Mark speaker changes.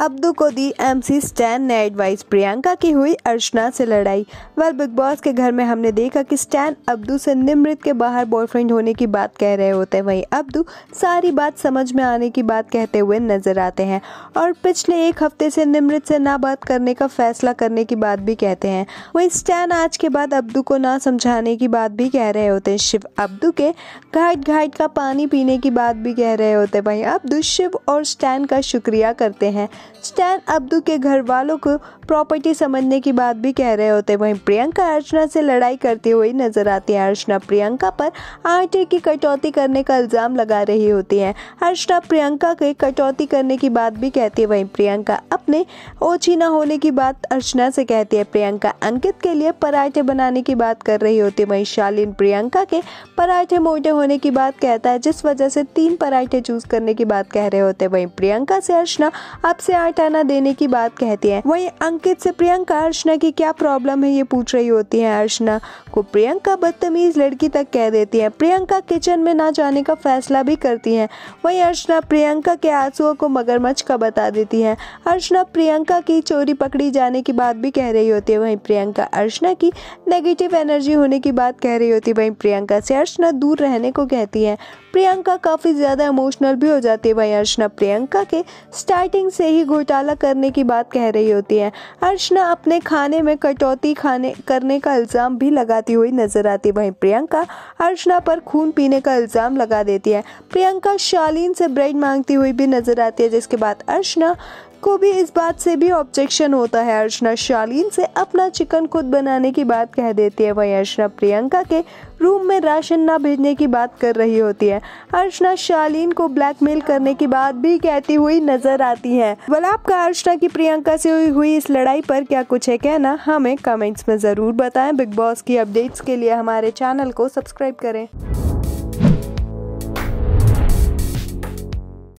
Speaker 1: Abdu को दी MC Stan ने एडवाइस प्रियंका की हुई अर्चना से लड़ाई वेल बिग बॉस के घर में हमने देखा कि स्टैन अब्दू से निमृत के बाहर बॉयफ्रेंड होने की बात कह रहे होते हैं वहीं अब्दू सारी बात समझ में आने की बात कहते हुए नजर आते हैं और पिछले एक हफ्ते से निमृत से ना बात करने का फैसला करने की बात भी कहते हैं वहीं स्टैन आज के बाद अब्दू को ना समझाने की बात भी कह रहे होते हैं शिव अब्दू के घाट घाट का पानी पीने की बात भी कह रहे होते हैं वहीं अब्दू शिव और स्टैन का शुक्रिया करते हैं स्टैन अब्दू के घर वालों को प्रॉपर्टी समझने की बात भी कह रहे होते वहीं प्रियंका अर्चना से लड़ाई करती हुई नजर आती है अर्चना प्रियंका पर आटे की कटौती करने का इल्ज़ाम लगा रही होती है अर्चना प्रियंका के कटौती करने की बात भी कहती है वहीं प्रियंका अब अपने ओछी न होने की बात अर्चना से कहती है प्रियंका अंकित के लिए पराठे बनाने की बात कर रही होती है वही शालीन प्रियंका के पराठे मोटे होने की बात कहता है जिस वजह से तीन पराठे चूज करने की बात कह रहे होते वही प्रियंका से अर्चना अब से आठ आना देने की बात कहती है वही अंकित से प्रियंका अर्चना की क्या प्रॉब्लम है ये पूछ रही होती है अर्चना को प्रियंका बदतमीज लड़की तक कह देती है प्रियंका किचन में ना जाने का फैसला भी करती है वही अर्चना प्रियंका के आंसुओं को मगरमच्छ का बता देती है अर्चना अर्चना प्रियंका की चोरी पकड़ी जाने की बात भी कह रही होती है वहीं प्रियंका अर्चना की नेगेटिव एनर्जी होने की बात कह रही होती है वहीं प्रियंका से अर्चना दूर रहने को कहती है प्रियंका काफ़ी ज़्यादा इमोशनल भी हो जाती है वहीं अर्चना प्रियंका के स्टार्टिंग से ही घोटाला करने की बात कह रही होती है अर्चना अपने खाने में कटौती खाने करने का इल्ज़ाम भी लगाती हुई नजर आती है वहीं प्रियंका अर्चना पर खून पीने का इल्ज़ाम लगा देती है प्रियंका शालीन से ब्रेड मांगती हुई भी नजर आती है जिसके बाद अर्चना को भी इस बात से भी ऑब्जेक्शन होता है अर्चना शालीन से अपना चिकन खुद बनाने की बात कह देती है वहीं अर्चना प्रियंका के रूम में राशन ना भेजने की बात कर रही होती है अर्चना शालीन को ब्लैकमेल करने की बात भी कहती हुई नजर आती है बलाप आपका अर्चना की प्रियंका से हुई, हुई इस लड़ाई पर क्या कुछ है कहना हमें कमेंट्स में ज़रूर बताएं बिग बॉस की अपडेट्स के लिए हमारे चैनल को सब्सक्राइब करें